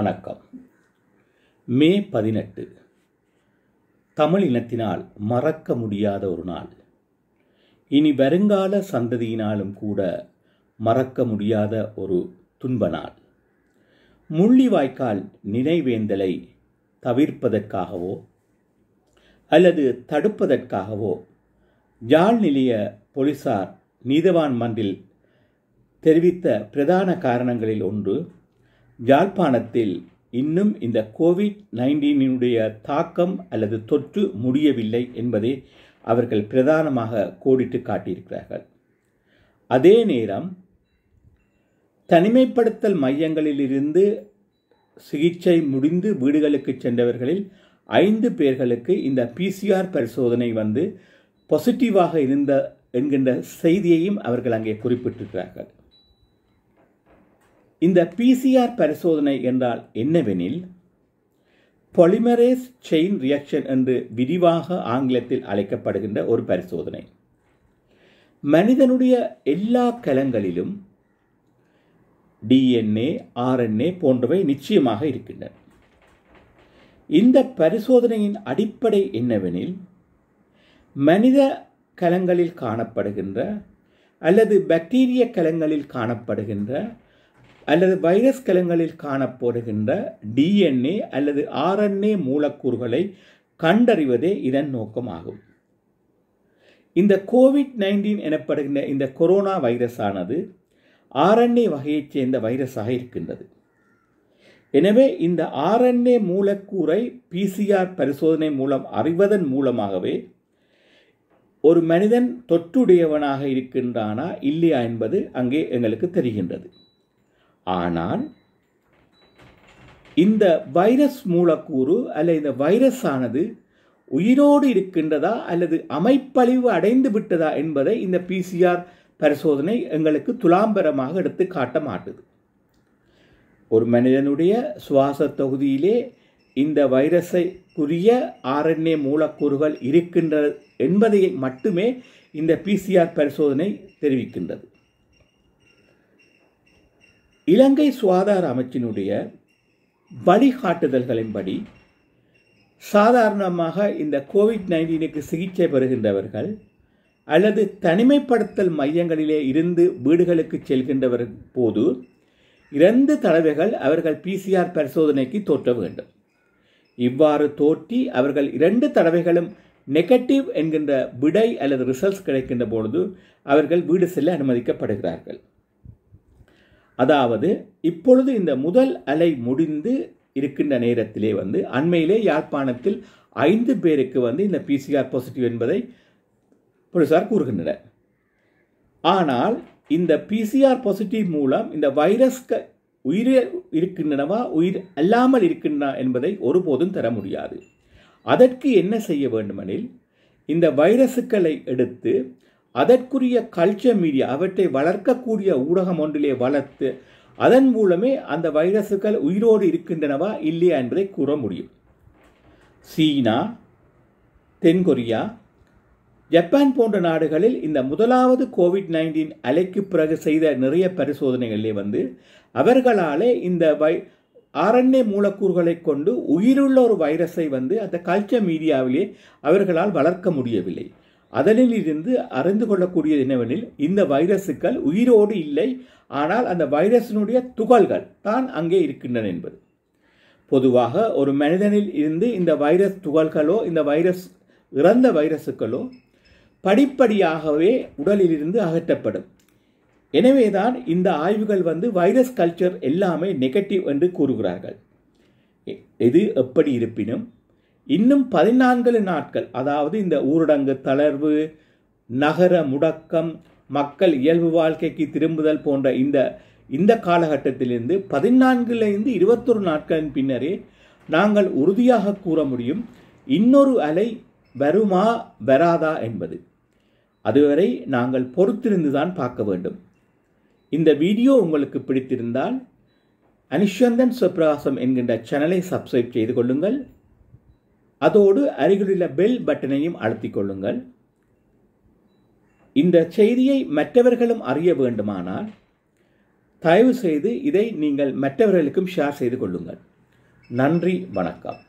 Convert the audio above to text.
வணக்கம் மே பதினெட்டு தமிழ் இனத்தினால் மறக்க முடியாத ஒரு நாள் இனி வருங்கால சந்ததியினாலும் கூட மறக்க முடியாத ஒரு துன்ப நாள் முள்ளிவாய்க்கால் நினைவேந்தலை தவிர்ப்பதற்காகவோ அல்லது தடுப்பதற்காகவோ யாழ் நிலைய போலீசார் நீதவான் மன்றில் தெரிவித்த பிரதான காரணங்களில் ஒன்று யாழ்ப்பாணத்தில் இன்னும் இந்த கோவிட் நைன்டீனினுடைய தாக்கம் அல்லது தொற்று முடியவில்லை என்பதை அவர்கள் பிரதானமாக கோடிட்டு காட்டியிருக்கிறார்கள் அதே நேரம் தனிமைப்படுத்தல் மையங்களிலிருந்து சிகிச்சை முடிந்து வீடுகளுக்கு சென்றவர்களில் ஐந்து பேர்களுக்கு இந்த பிசிஆர் பரிசோதனை வந்து பாசிட்டிவாக இருந்த என்கின்ற செய்தியையும் அவர்கள் அங்கே குறிப்பிட்டிருக்கிறார்கள் இந்த பிசிஆர் பரிசோதனை என்றால் என்னவெனில் பொலிமரேஸ் செயின் ரியாக்ஷன் என்று விரிவாக ஆங்கிலத்தில் அழைக்கப்படுகின்ற ஒரு பரிசோதனை மனிதனுடைய எல்லா கலங்களிலும் டிஎன்ஏ ஆர்என்ஏ போன்றவை நிச்சயமாக இருக்கின்றன இந்த பரிசோதனையின் அடிப்படை என்னவெனில் மனித கலங்களில் காணப்படுகின்ற அல்லது பாக்டீரிய கலங்களில் காணப்படுகின்ற அல்லது வைரஸ் கலங்களில் காணப்படுகின்ற டிஎன்ஏ அல்லது ஆர்என்ஏ மூலக்கூறுகளை கண்டறிவதே இதன் நோக்கமாகும் இந்த கோவிட் நைன்டீன் எனப்படுகின்ற இந்த கொரோனா வைரஸானது ஆர்என்ஏ வகையைச் சேர்ந்த வைரஸாக இருக்கின்றது எனவே இந்த ஆர்என்ஏ மூலக்கூறை பிசிஆர் பரிசோதனை மூலம் அறிவதன் மூலமாகவே ஒரு மனிதன் தொற்றுடையவனாக இருக்கின்றானா இல்லையா என்பது அங்கே எங்களுக்கு தெரிகின்றது ஆனால் இந்த வைரஸ் மூலக்கூறு அல்ல இந்த வைரஸ் ஆனது உயிரோடு இருக்கின்றதா அல்லது அமைப்பழிவு அடைந்து விட்டதா என்பதை இந்த பிசிஆர் பரிசோதனை எங்களுக்கு துலாம்பரமாக எடுத்து காட்ட மாட்டுது ஒரு மனிதனுடைய சுவாச தொகுதியிலே இந்த வைரஸை குறிய ஆர்என்ஏ மூலக்கூறுகள் இருக்கின்றது என்பதை மட்டுமே இந்த பிசிஆர் பரிசோதனை தெரிவிக்கின்றது இலங்கை சுகாதார அமைச்சினுடைய வழிகாட்டுதல்களின்படி சாதாரணமாக இந்த கோவிட் நைன்டீனுக்கு சிகிச்சை பெறுகின்றவர்கள் அல்லது தனிமைப்படுத்தல் மையங்களிலே இருந்து வீடுகளுக்கு செல்கின்றவர் போது இரண்டு தடவைகள் அவர்கள் பிசிஆர் பரிசோதனைக்கு தோற்ற வேண்டும் இவ்வாறு தோற்றி அவர்கள் இரண்டு தடவைகளும் நெகட்டிவ் என்கின்ற விடை அல்லது ரிசல்ட்ஸ் கிடைக்கின்ற பொழுது அவர்கள் வீடு செல்ல அனுமதிக்கப்படுகிறார்கள் அதாவது இப்பொழுது இந்த முதல் அலை முடிந்து இருக்கின்ற நேரத்திலே வந்து அண்மையிலே யாழ்ப்பாணத்தில் ஐந்து பேருக்கு வந்து இந்த பிசிஆர் பாசிட்டிவ் என்பதை போலீசார் கூறுகின்றனர் ஆனால் இந்த பிசிஆர் பாசிட்டிவ் மூலம் இந்த வைரஸ் உயிர் இருக்கின்றனவா உயிர் அல்லாமல் இருக்கின்றன என்பதை ஒருபோதும் தர முடியாது அதற்கு என்ன செய்ய வேண்டுமெனில் இந்த வைரஸுக்களை எடுத்து அதற்குரிய கல்ச்சர் மீடியா அவற்றை வளர்க்கக்கூடிய ஊடகம் ஒன்றிலே வளர்த்து அதன் மூலமே அந்த வைரஸுகள் உயிரோடு இருக்கின்றனவா இல்லையா என்பதை கூற முடியும் சீனா தென்கொரியா ஜப்பான் போன்ற நாடுகளில் இந்த முதலாவது கோவிட் நைன்டீன் அலைக்கு பிறகு செய்த நிறைய பரிசோதனைகளிலே வந்து அவர்களாலே இந்த வை ஆர்என்ஏ மூலக்கூறுகளை கொண்டு உயிருள்ள ஒரு வைரஸை வந்து அந்த கல்ச்சர் மீடியாவிலே அவர்களால் வளர்க்க முடியவில்லை அதனில் இருந்து அறிந்து கொள்ளக்கூடியது என்னவெனில் இந்த வைரஸுக்கள் உயிரோடு இல்லை ஆனால் அந்த வைரஸினுடைய துகள்கள் தான் அங்கே இருக்கின்றன என்பது பொதுவாக ஒரு மனிதனில் இருந்து இந்த வைரஸ் துகள்களோ இந்த வைரஸ் இறந்த வைரஸுக்களோ படிப்படியாகவே உடலிலிருந்து அகற்றப்படும் எனவேதான் இந்த ஆய்வுகள் வந்து வைரஸ் கல்ச்சர் எல்லாமே நெகட்டிவ் என்று கூறுகிறார்கள் எது எப்படி இருப்பினும் இன்னும் பதினான்கு நாட்கள் அதாவது இந்த ஊரடங்கு தளர்வு நகர முடக்கம் மக்கள் இயல்பு வாழ்க்கைக்கு திரும்புதல் போன்ற இந்த இந்த காலகட்டத்திலிருந்து பதினான்குலேருந்து இருபத்தொரு நாட்களின் பின்னரே நாங்கள் உறுதியாக கூற முடியும் இன்னொரு அலை வருமா வராதா என்பது அதுவரை நாங்கள் பொறுத்திருந்து தான் பார்க்க வேண்டும் இந்த வீடியோ உங்களுக்கு பிடித்திருந்தால் அனிஷந்தன் சுப்பிரகாசம் என்கின்ற சேனலை சப்ஸ்கிரைப் செய்து கொள்ளுங்கள் அதோடு அருகிலுள்ள பெல் பட்டனையும் அழுத்திக் கொள்ளுங்கள் இந்த செய்தியை மற்றவர்களும் அறிய வேண்டுமானால் தயவு செய்து இதை நீங்கள் மற்றவர்களுக்கும் ஷேர் செய்து கொள்ளுங்கள் நன்றி வணக்கம்